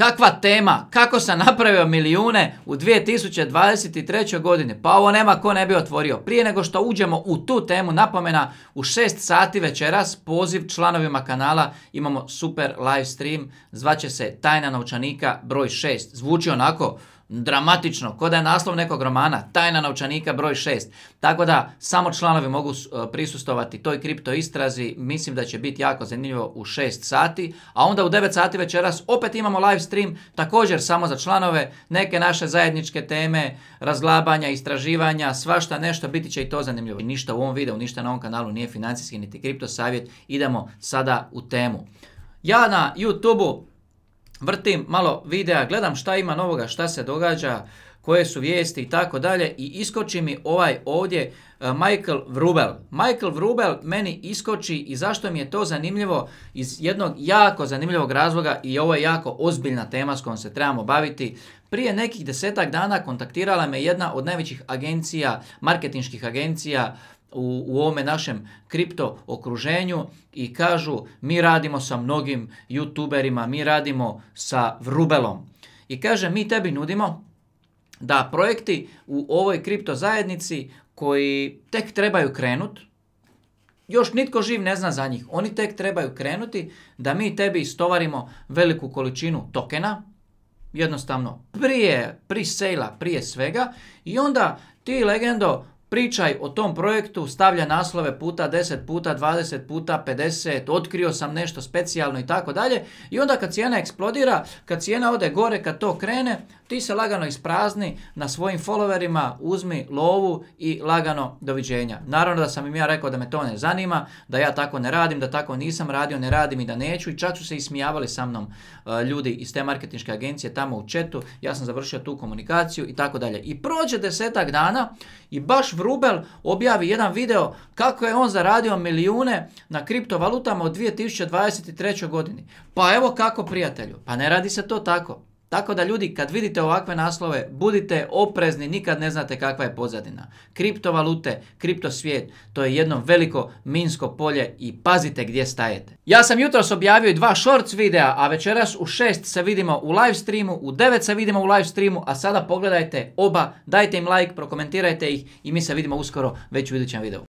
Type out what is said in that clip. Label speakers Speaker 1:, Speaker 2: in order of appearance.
Speaker 1: Kakva tema? Kako sam napravio milijune u 2023. godini? Pa ovo nema ko ne bi otvorio. Prije nego što uđemo u tu temu, napomena, u 6 sati večeras poziv članovima kanala imamo super live stream, zvaće se Tajna novčanika broj 6. Zvuči onako dramatično, kod je naslov nekog romana, tajna novčanika broj 6. Tako da samo članovi mogu e, prisustovati toj kripto istrazi, mislim da će biti jako zanimljivo u 6 sati, a onda u 9 sati večeras opet imamo live stream, također samo za članove, neke naše zajedničke teme, razglabanja, istraživanja, svašta nešto, biti će i to zanimljivo. Ništa u ovom videu, ništa na ovom kanalu nije financijski niti kripto savjet, idemo sada u temu. Ja na YouTube-u vrtim malo videa, gledam šta ima novoga, šta se događa, koje su vijesti i tako dalje i iskoči mi ovaj ovdje e, Michael Vrubel. Michael Vrubel meni iskoči i zašto mi je to zanimljivo iz jednog jako zanimljivog razloga i ovo je jako ozbiljna tema s kojom se trebamo baviti. Prije nekih desetak dana kontaktirala me jedna od najvećih agencija, marketinških agencija u, u ovome našem kripto okruženju i kažu mi radimo sa mnogim youtuberima, mi radimo sa Vrubelom. I kaže mi tebi nudimo da projekti u ovoj kripto zajednici koji tek trebaju krenut, još nitko živ ne zna za njih, oni tek trebaju krenuti da mi tebi istovarimo veliku količinu tokena, jednostavno prije, pri prije svega i onda ti legendo Pričaj o tom projektu, stavlja naslove puta 10 puta, 20 puta, 50, otkrio sam nešto specijalno i tako dalje. I onda kad cijena eksplodira, kad cijena ode gore, kad to krene, ti se lagano isprazni na svojim followerima, uzmi lovu i lagano doviđenja. Naravno da sam im ja rekao da me to ne zanima, da ja tako ne radim, da tako nisam radio, ne radim i da neću. I čak su se ismijavali sa mnom e, ljudi iz te marketinške agencije tamo u chatu, ja sam završio tu komunikaciju i tako dalje. I prođe desetak dana i baš Vrubel objavi jedan video kako je on zaradio milijune na kriptovalutama u 2023. godini. Pa evo kako prijatelju, pa ne radi se to tako. Tako da ljudi kad vidite ovakve naslove budite oprezni, nikad ne znate kakva je pozadina. Kriptovalute, kriptosvijet, to je jedno veliko minsko polje i pazite gdje stajete. Ja sam jutros objavio i dva shorts videa, a večeras u 6 se vidimo u live streamu, u 9 se vidimo u live streamu, a sada pogledajte oba, dajte im like, prokomentirajte ih i mi se vidimo uskoro već u idućem videu.